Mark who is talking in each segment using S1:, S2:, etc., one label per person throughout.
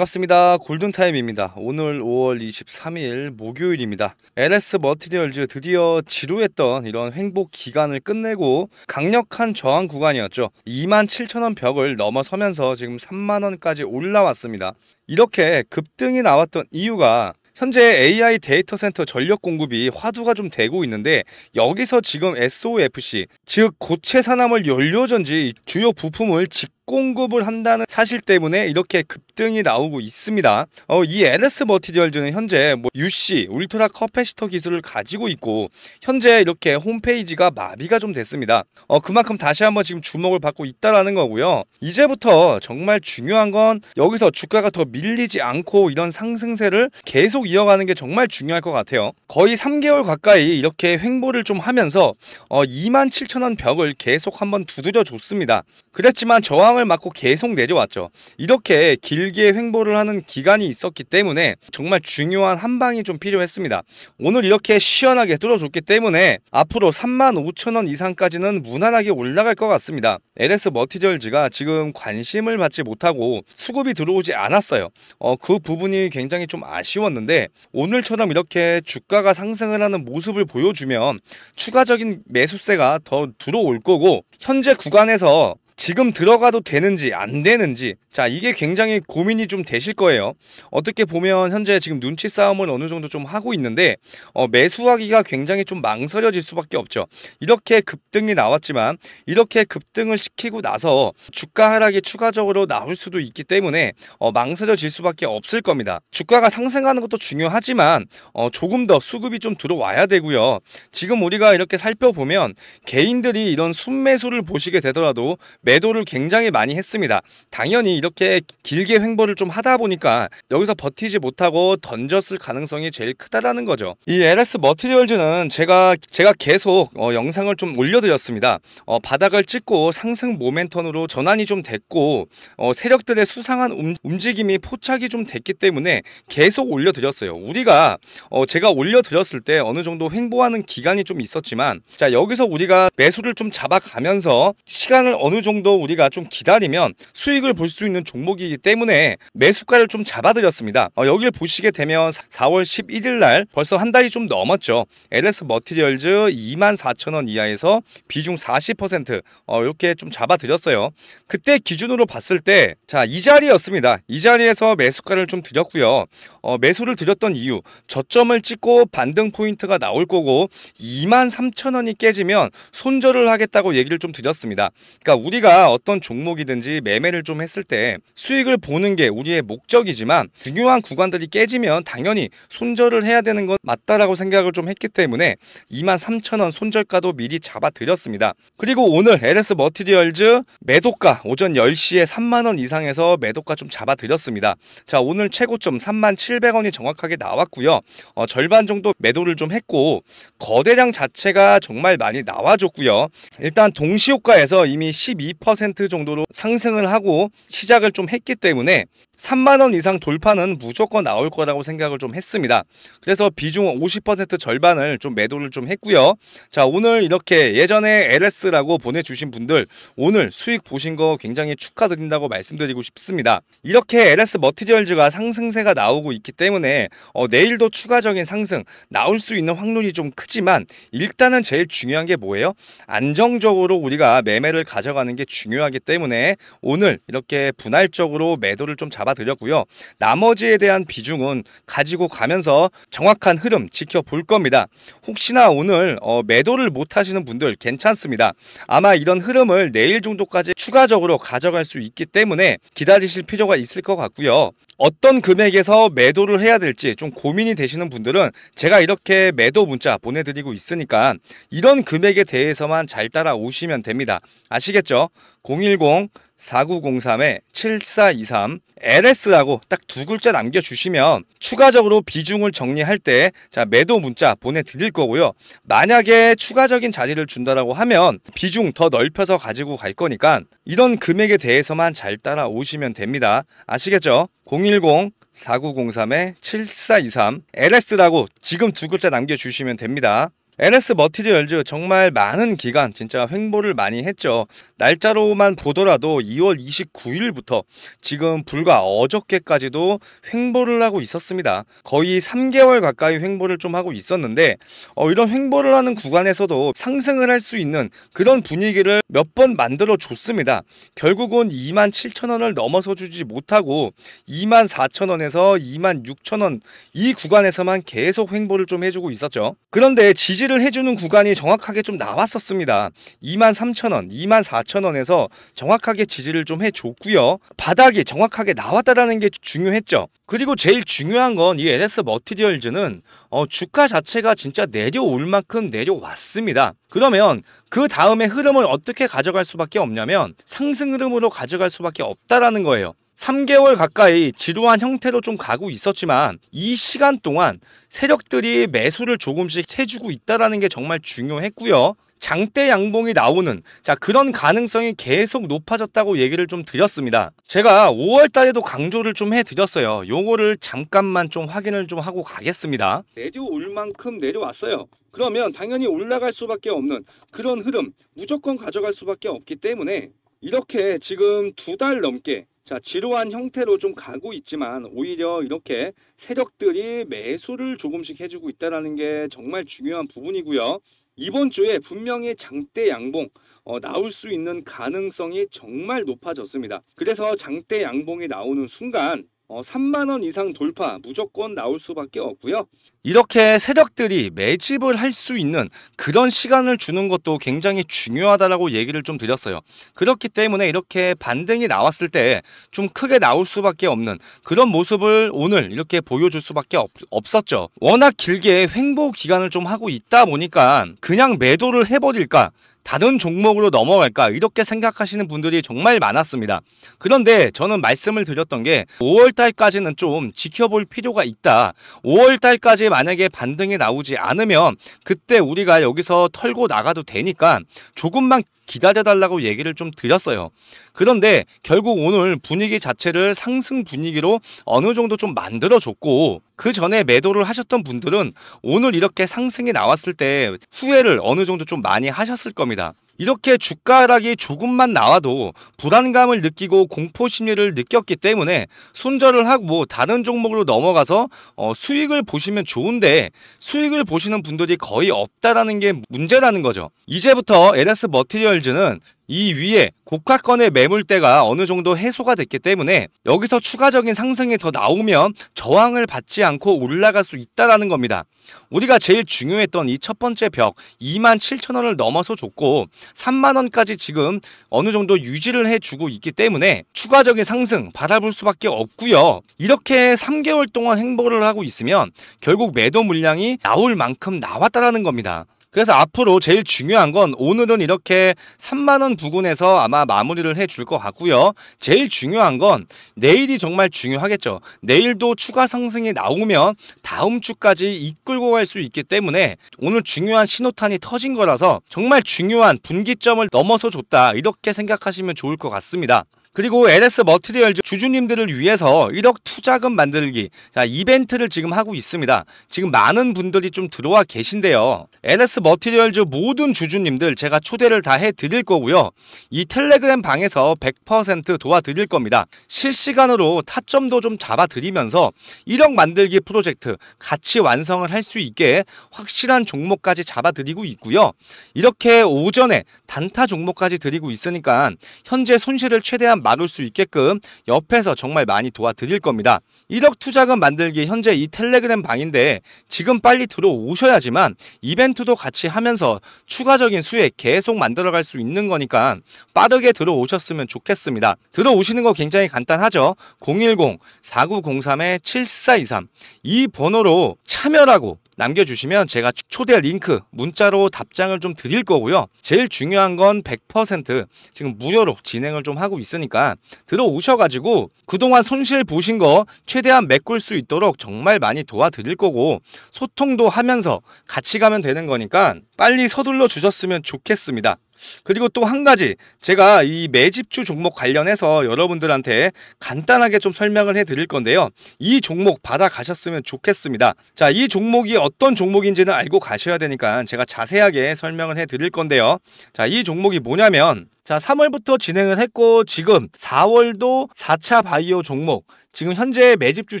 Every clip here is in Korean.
S1: 반갑습니다. 골든타임입니다. 오늘 5월 23일 목요일입니다. LS 머티리얼즈 드디어 지루했던 이런 행복 기간을 끝내고 강력한 저항 구간이었죠. 27,000원 벽을 넘어서면서 지금 3만원까지 올라왔습니다. 이렇게 급등이 나왔던 이유가 현재 AI 데이터 센터 전력 공급이 화두가 좀 되고 있는데 여기서 지금 SOFC 즉 고체 산화물 연료전지 주요 부품을 직 공급을 한다는 사실 때문에 이렇게 급등이 나오고 있습니다. 어, 이 LS 머티리얼즈는 현재 뭐 UC 울트라 커패시터 기술을 가지고 있고 현재 이렇게 홈페이지가 마비가 좀 됐습니다. 어, 그만큼 다시 한번 지금 주목을 받고 있다라는 거고요. 이제부터 정말 중요한 건 여기서 주가가 더 밀리지 않고 이런 상승세를 계속 이어가는 게 정말 중요할 것 같아요. 거의 3개월 가까이 이렇게 횡보를 좀 하면서 어, 27,000원 벽을 계속 한번 두드려 줬습니다. 그랬지만 저항을 땅을 맞고 계속 내려왔죠. 이렇게 길게 횡보를 하는 기간이 있었기 때문에 정말 중요한 한방이 좀 필요했습니다. 오늘 이렇게 시원하게 뚫어줬기 때문에 앞으로 35,000원 이상까지는 무난하게 올라갈 것 같습니다. LS 머티절즈가 지금 관심을 받지 못하고 수급이 들어오지 않았어요. 어, 그 부분이 굉장히 좀 아쉬웠는데 오늘처럼 이렇게 주가가 상승을 하는 모습을 보여주면 추가적인 매수세가 더 들어올 거고 현재 구간에서 지금 들어가도 되는지 안 되는지 자, 이게 굉장히 고민이 좀 되실 거예요. 어떻게 보면 현재 지금 눈치 싸움을 어느 정도 좀 하고 있는데 어, 매수하기가 굉장히 좀 망설여질 수밖에 없죠. 이렇게 급등이 나왔지만 이렇게 급등을 시키고 나서 주가 하락이 추가적으로 나올 수도 있기 때문에 어, 망설여질 수밖에 없을 겁니다. 주가가 상승하는 것도 중요하지만 어, 조금 더 수급이 좀 들어와야 되고요. 지금 우리가 이렇게 살펴보면 개인들이 이런 순매수를 보시게 되더라도 매도를 굉장히 많이 했습니다. 당연히 이렇게 길게 횡보를 좀 하다 보니까 여기서 버티지 못하고 던졌을 가능성이 제일 크다라는 거죠. 이 LS 머티리얼즈는 제가 제가 계속 어, 영상을 좀 올려드렸습니다. 어, 바닥을 찍고 상승 모멘텀으로 전환이 좀 됐고 어, 세력들의 수상한 움, 움직임이 포착이 좀 됐기 때문에 계속 올려드렸어요. 우리가 어, 제가 올려드렸을 때 어느 정도 횡보하는 기간이 좀 있었지만 자 여기서 우리가 매수를 좀 잡아가면서 시간을 어느 정도 우리가 좀 기다리면 수익을 볼 수 있는 있는 종목이기 때문에 매수가를 좀 잡아드렸습니다. 어, 여기를 보시게 되면 4월 11일 날 벌써 한 달이 좀 넘었죠. LS 머티리얼즈 24,000원 이하에서 비중 40% 어, 이렇게 좀 잡아드렸어요. 그때 기준으로 봤을 때자이 자리였습니다. 이 자리에서 매수가를 좀 드렸고요. 어, 매수를 드렸던 이유 저점을 찍고 반등 포인트가 나올 거고 23,000원이 깨지면 손절을 하겠다고 얘기를 좀 드렸습니다. 그러니까 우리가 어떤 종목이든지 매매를 좀 했을 때 수익을 보는 게 우리의 목적이지만 중요한 구간들이 깨지면 당연히 손절을 해야 되는 건 맞다라고 생각을 좀 했기 때문에 23,000원 손절가도 미리 잡아드렸습니다. 그리고 오늘 LS 머티리얼즈 매도가 오전 10시에 3만원 이상에서 매도가 좀 잡아드렸습니다. 자 오늘 최고점 3만7 0 0원이 정확하게 나왔고요. 어, 절반 정도 매도를 좀 했고 거대량 자체가 정말 많이 나와줬고요. 일단 동시효과에서 이미 12% 정도로 상승을 하고 시작 시작을 좀 했기 때문에 3만원 이상 돌파는 무조건 나올 거라고 생각을 좀 했습니다. 그래서 비중 50% 절반을 좀 매도를 좀 했고요. 자 오늘 이렇게 예전에 LS라고 보내주신 분들 오늘 수익 보신 거 굉장히 축하드린다고 말씀드리고 싶습니다. 이렇게 LS 머티리얼즈가 상승세가 나오고 있기 때문에 어, 내일도 추가적인 상승 나올 수 있는 확률이 좀 크지만 일단은 제일 중요한 게 뭐예요? 안정적으로 우리가 매매를 가져가는 게 중요하기 때문에 오늘 이렇게 분할적으로 매도를 좀 잡아 잡아드렸고요. 나머지에 대한 비중은 가지고 가면서 정확한 흐름 지켜볼 겁니다. 혹시나 오늘 어, 매도를 못 하시는 분들 괜찮습니다. 아마 이런 흐름을 내일 정도까지 추가적으로 가져갈 수 있기 때문에 기다리실 필요가 있을 것 같고요. 어떤 금액에서 매도를 해야 될지 좀 고민이 되시는 분들은 제가 이렇게 매도 문자 보내드리고 있으니까 이런 금액에 대해서만 잘 따라오시면 됩니다. 아시겠죠? 010 4903-7423-LS라고 딱 두 글자 남겨주시면 추가적으로 비중을 정리할 때 자, 매도 문자 보내드릴 거고요. 만약에 추가적인 자리를 준다라고 하면 비중 더 넓혀서 가지고 갈 거니까 이런 금액에 대해서만 잘 따라오시면 됩니다. 아시겠죠? 010 4903-7423 LS라고 지금 두 글자 남겨주시면 됩니다. NS 머티드 열주 정말 많은 기간 진짜 횡보를 많이 했죠. 날짜로만 보더라도 2월 29일부터 지금 불과 어저께까지도 횡보를 하고 있었습니다. 거의 3개월 가까이 횡보를 좀 하고 있었는데 어, 이런 횡보를 하는 구간에서도 상승을 할 수 있는 그런 분위기를 몇 번 만들어 줬습니다. 결국은 2만 7천 원을 넘어서 주지 못하고 2만 4천 원에서 2만 6천 원이 구간에서만 계속 횡보를 좀 해주고 있었죠. 그런데 지지 유지를 해주는 구간이 정확하게 좀 나왔었습니다. 23,000원, 24,000원에서 정확하게 지지를 좀 해줬고요. 바닥이 정확하게 나왔다라는 게 중요했죠. 그리고 제일 중요한 건이 n s 머티리얼즈는 어, 주가 자체가 진짜 내려올 만큼 내려왔습니다. 그러면 그 다음에 흐름을 어떻게 가져갈 수밖에 없냐면 상승 흐름으로 가져갈 수밖에 없다라는 거예요. 3개월 가까이 지루한 형태로 좀 가고 있었지만 이 시간 동안 세력들이 매수를 조금씩 해주고 있다라는 게 정말 중요했고요. 장대 양봉이 나오는 자 그런 가능성이 계속 높아졌다고 얘기를 좀 드렸습니다. 제가 5월 달에도 강조를 좀 해드렸어요. 요거를 잠깐만 좀 확인을 좀 하고 가겠습니다. 내려올 만큼 내려왔어요. 그러면 당연히 올라갈 수밖에 없는 그런 흐름 무조건 가져갈 수밖에 없기 때문에 이렇게 지금 두 달 넘게 자, 지루한 형태로 좀 가고 있지만 오히려 이렇게 세력들이 매수를 조금씩 해주고 있다는 게 정말 중요한 부분이고요. 이번 주에 분명히 장대 양봉 어, 나올 수 있는 가능성이 정말 높아졌습니다. 그래서 장대 양봉이 나오는 순간 어, 3만원 이상 돌파 무조건 나올 수밖에 없고요. 이렇게 세력들이 매집을 할 수 있는 그런 시간을 주는 것도 굉장히 중요하다라고 얘기를 좀 드렸어요. 그렇기 때문에 이렇게 반등이 나왔을 때 좀 크게 나올 수밖에 없는 그런 모습을 오늘 이렇게 보여줄 수밖에 없, 없었죠. 워낙 길게 횡보 기간을 좀 하고 있다 보니까 그냥 매도를 해버릴까 다른 종목으로 넘어갈까 이렇게 생각하시는 분들이 정말 많았습니다. 그런데 저는 말씀을 드렸던 게 5월달까지는 좀 지켜볼 필요가 있다. 5월달까지 만약에 반등이 나오지 않으면 그때 우리가 여기서 털고 나가도 되니까 조금만 기다려달라고 얘기를 좀 드렸어요. 그런데 결국 오늘 분위기 자체를 상승 분위기로 어느 정도 좀 만들어줬고 그 전에 매도를 하셨던 분들은 오늘 이렇게 상승이 나왔을 때 후회를 어느 정도 좀 많이 하셨을 겁니다. 이렇게 주가락이 조금만 나와도 불안감을 느끼고 공포 심리를 느꼈기 때문에 손절을 하고 뭐 다른 종목으로 넘어가서 어, 수익을 보시면 좋은데 수익을 보시는 분들이 거의 없다라는 게 문제라는 거죠. 이제부터 LS 머티리얼즈는 이 위에 고가권의 매물대가 어느 정도 해소가 됐기 때문에 여기서 추가적인 상승이 더 나오면 저항을 받지 않고 올라갈 수 있다라는 겁니다. 우리가 제일 중요했던 이 첫 번째 벽 2만 7천 원을 넘어서 줬고 3만 원까지 지금 어느 정도 유지를 해주고 있기 때문에 추가적인 상승 받아볼 수밖에 없고요. 이렇게 3개월 동안 행보를 하고 있으면 결국 매도 물량이 나올 만큼 나왔다라는 겁니다. 그래서 앞으로 제일 중요한 건 오늘은 이렇게 3만원 부근에서 아마 마무리를 해줄 것 같고요. 제일 중요한 건 내일이 정말 중요하겠죠. 내일도 추가 상승이 나오면 다음 주까지 이끌고 갈 수 있기 때문에 오늘 중요한 신호탄이 터진 거라서 정말 중요한 분기점을 넘어서 줬다 이렇게 생각하시면 좋을 것 같습니다. 그리고 LS 머티리얼 즈 주주님들을 위해서 1억 투자금 만들기 자 이벤트를 지금 하고 있습니다. 지금 많은 분들이 좀 들어와 계신데요. LS 머티리얼즈 모든 주주님들 제가 초대를 다 해드릴 거고요. 이 텔레그램 방에서 100% 도와드릴 겁니다. 실시간으로 타점도 좀 잡아드리면서 1억 만들기 프로젝트 같이 완성을 할 수 있게 확실한 종목까지 잡아드리고 있고요. 이렇게 오전에 단타 종목까지 드리고 있으니까 현재 손실을 최대한 최대한 막수 있게끔 옆에서 정말 많이 도와드릴 겁니다. 1억 투자금 만들기 현재 이 텔레그램 방인데 지금 빨리 들어오셔야지만 이벤트도 같이 하면서 추가적인 수익 계속 만들어갈 수 있는 거니까 빠르게 들어오셨으면 좋겠습니다. 들어오시는 거 굉장히 간단하죠. 010-4903-7423 이 번호로 참여라고 남겨주시면 제가 초대 링크 문자로 답장을 좀 드릴 거고요. 제일 중요한 건 100% 지금 무료로 진행을 좀 하고 있으니까 들어오셔가지고 그동안 손실 보신 거 최대한 메꿀 수 있도록 정말 많이 도와드릴 거고 소통도 하면서 같이 가면 되는 거니까 빨리 서둘러 주셨으면 좋겠습니다. 그리고 또 한 가지 제가 이 매집주 종목 관련해서 여러분들한테 간단하게 좀 설명을 해 드릴 건데요. 이 종목 받아가셨으면 좋겠습니다. 자, 이 종목이 어떤 종목인지는 알고 가셔야 되니까 제가 자세하게 설명을 해 드릴 건데요. 자, 이 종목이 뭐냐면 자, 3월부터 진행을 했고 지금 4월도 4차 바이오 종목 지금 현재 매집주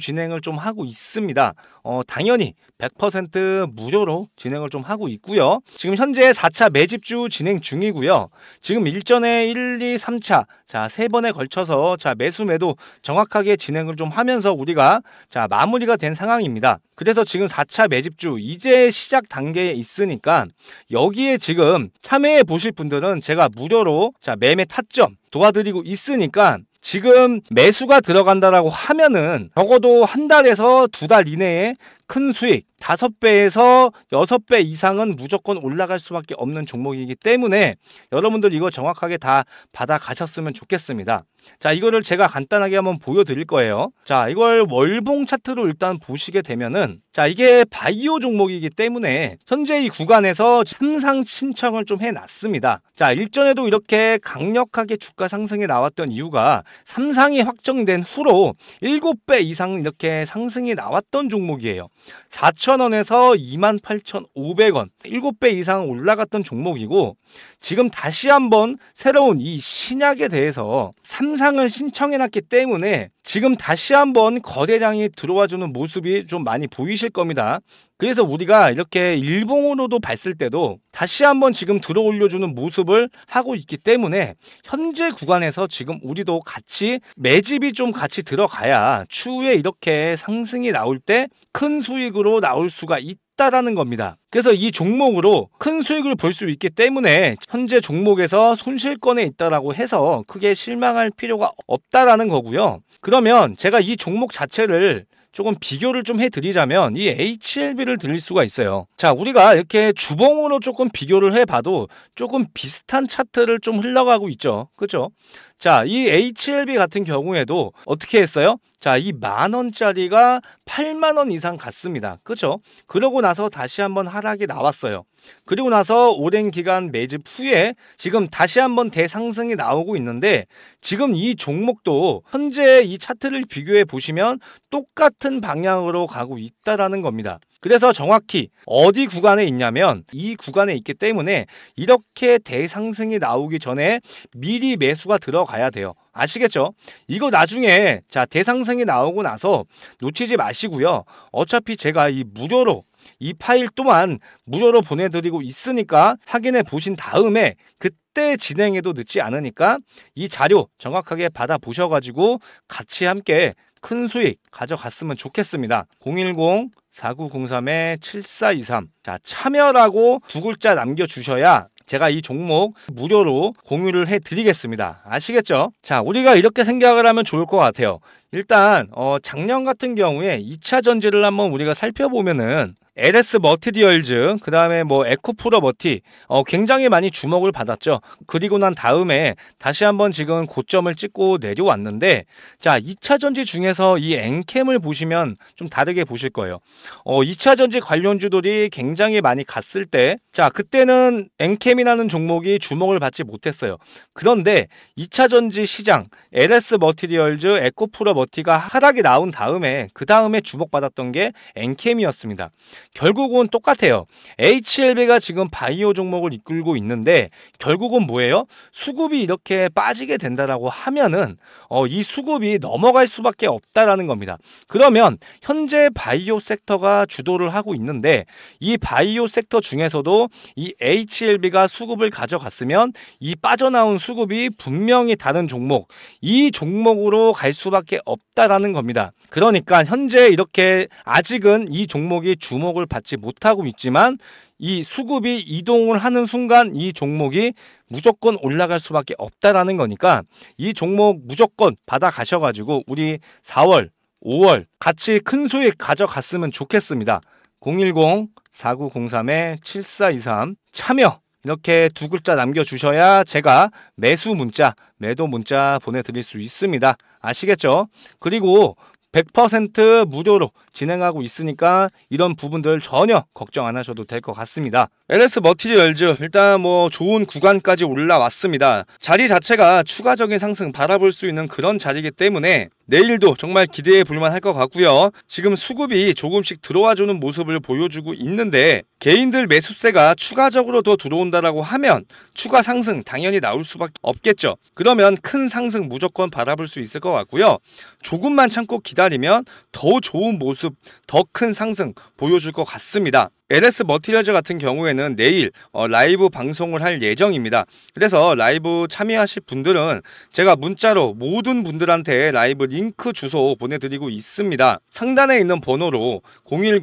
S1: 진행을 좀 하고 있습니다. 어, 당연히 100% 무료로 진행을 좀 하고 있고요. 지금 현재 4차 매집주 진행 중이고요. 지금 일전에 1, 2, 3차 자, 세 번에 걸쳐서 자, 매수 매도 정확하게 진행을 좀 하면서 우리가 자, 마무리가 된 상황입니다. 그래서 지금 4차 매집주 이제 시작 단계에 있으니까 여기에 지금 참여해 보실 분들은 제가 무료로 자, 매매 타점 도와드리고 있으니까 지금 매수가 들어간다라고 하면은 적어도 한 달에서 두 달 이내에 큰 수익 5배에서 6배 이상은 무조건 올라갈 수밖에 없는 종목이기 때문에 여러분들 이거 정확하게 다 받아가셨으면 좋겠습니다. 자 이거를 제가 간단하게 한번 보여드릴 거예요. 자 이걸 월봉 차트로 일단 보시게 되면은 자, 이게 바이오 종목이기 때문에 현재 이 구간에서 참상 신청을 좀 해놨습니다. 자, 일전에도 이렇게 강력하게 주가 상승이 나왔던 이유가 삼상이 확정된 후로 7배 이상 이렇게 상승이 나왔던 종목이에요. 4천원에서 28,500원, 7배 이상 올라갔던 종목이고 지금 다시 한번 새로운 이 신약에 대해서 삼상을 신청해놨기 때문에 지금 다시 한번 거래량이 들어와주는 모습이 좀 많이 보이실 겁니다. 그래서 우리가 이렇게 일봉으로도 봤을 때도 다시 한번 지금 들어 올려주는 모습을 하고 있기 때문에 현재 구간에서 지금 우리도 같이 매집이 좀 같이 들어가야 추후에 이렇게 상승이 나올 때 큰 수익으로 나올 수가 있다. 쉽다라는 겁니다. 그래서 이 종목으로 큰 수익을 볼 수 있기 때문에 현재 종목에서 손실권에 있다라고 해서 크게 실망할 필요가 없다라는 거고요. 그러면 제가 이 종목 자체를 조금 비교를 좀 해드리자면 이 HLB를 드릴 수가 있어요. 자, 우리가 이렇게 주봉으로 조금 비교를 해봐도 조금 비슷한 차트를 좀 흘러가고 있죠. 그죠? 자, 이 HLB 같은 경우에도 어떻게 했어요? 자, 이 만원짜리가 8만원 이상 갔습니다. 그죠? 그러고 나서 다시 한번 하락이 나왔어요. 그리고 나서 오랜 기간 매집 후에 지금 다시 한번 대상승이 나오고 있는데 지금 이 종목도 현재 이 차트를 비교해 보시면 똑같은 방향으로 가고 있다라는 겁니다. 그래서 정확히 어디 구간에 있냐면 이 구간에 있기 때문에 이렇게 대상승이 나오기 전에 미리 매수가 들어가야 돼요. 아시겠죠? 이거 나중에 자 대상승이 나오고 나서 놓치지 마시고요. 어차피 제가 이 무료로 이 파일 또한 무료로 보내드리고 있으니까 확인해 보신 다음에 그때 진행해도 늦지 않으니까 이 자료 정확하게 받아보셔가지고 같이 함께 큰 수익 가져갔으면 좋겠습니다. 010 4903-7423. 자, 참여라고 두 글자 남겨주셔야 제가 이 종목 무료로 공유를 해드리겠습니다. 아시겠죠? 자, 우리가 이렇게 생각을 하면 좋을 것 같아요. 일단, 어, 작년 같은 경우에 2차 전지를 한번 우리가 살펴보면은 LS 머티 디얼즈, 그 다음에 뭐 에코프로 머티, 어, 굉장히 많이 주목을 받았죠. 그리고 난 다음에 다시 한번 지금 고점을 찍고 내려왔는데, 자, 2차 전지 중에서 이 엔캠을 보시면 좀 다르게 보실 거예요. 어, 2차 전지 관련주들이 굉장히 많이 갔을 때, 자, 그때는 엔캠이라는 종목이 주목을 받지 못했어요. 그런데 2차 전지 시장, LS 머티디얼즈 에코프로 머티가 하락이 나온 다음에, 그 다음에 주목받았던 게 엔캠이었습니다. 결국은 똑같아요. HLB가 지금 바이오 종목을 이끌고 있는데 결국은 뭐예요? 수급이 이렇게 빠지게 된다라고 하면은 어, 이 수급이 넘어갈 수밖에 없다라는 겁니다. 그러면 현재 바이오 섹터가 주도를 하고 있는데 이 바이오 섹터 중에서도 이 HLB가 수급을 가져갔으면 이 빠져나온 수급이 분명히 다른 종목, 이 종목으로 갈 수밖에 없다라는 겁니다. 그러니까 현재 이렇게 아직은 이 종목이 주목 종목을 받지 못하고 있지만 이 수급이 이동을 하는 순간 이 종목이 무조건 올라갈 수밖에 없다라는 거니까 이 종목 무조건 받아 가셔가지고 우리 4월, 5월 같이 큰 수익 가져갔으면 좋겠습니다. 010-4903-7423 참여 이렇게 두 글자 남겨주셔야 제가 매수 문자, 매도 문자 보내드릴 수 있습니다. 아시겠죠? 그리고 100% 무료로 진행하고 있으니까 이런 부분들 전혀 걱정 안 하셔도 될 것 같습니다. LS 머티즈 열즈 일단 뭐 좋은 구간까지 올라왔습니다. 자리 자체가 추가적인 상승 바라볼 수 있는 그런 자리이기 때문에 내일도 정말 기대해 볼만 할것 같고요. 지금 수급이 조금씩 들어와주는 모습을 보여주고 있는데 개인들 매수세가 추가적으로 더 들어온다라고 하면 추가 상승 당연히 나올 수밖에 없겠죠. 그러면 큰 상승 무조건 바라볼 수 있을 것 같고요. 조금만 참고 기다리면 더 좋은 모습, 더 큰 상승 보여줄 것 같습니다. LS 머티리얼즈 같은 경우에는 내일 어, 라이브 방송을 할 예정입니다. 그래서 라이브 참여하실 분들은 제가 문자로 모든 분들한테 라이브 링크 주소 보내드리고 있습니다. 상단에 있는 번호로 010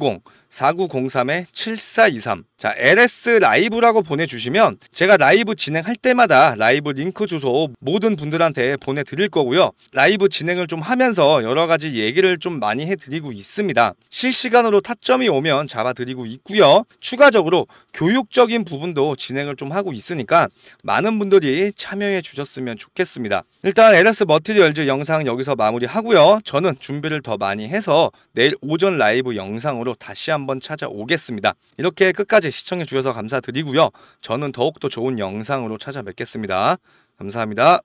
S1: 4903-7423. 자, LS 라이브라고 보내주시면 제가 라이브 진행할 때마다 라이브 링크 주소 모든 분들한테 보내드릴 거고요. 라이브 진행을 좀 하면서 여러 가지 얘기를 좀 많이 해드리고 있습니다. 실시간으로 타점이 오면 잡아드리고 있고요. 추가적으로 교육적인 부분도 진행을 좀 하고 있으니까 많은 분들이 참여해 주셨으면 좋겠습니다. 일단 LS 머티리얼즈 영상 여기서 마무리하고요. 저는 준비를 더 많이 해서 내일 오전 라이브 영상으로 다시 한번 한번 찾아오겠습니다. 이렇게 끝까지 시청해 주셔서 감사드리고요. 저는 더욱더 좋은 영상으로 찾아뵙겠습니다. 감사합니다.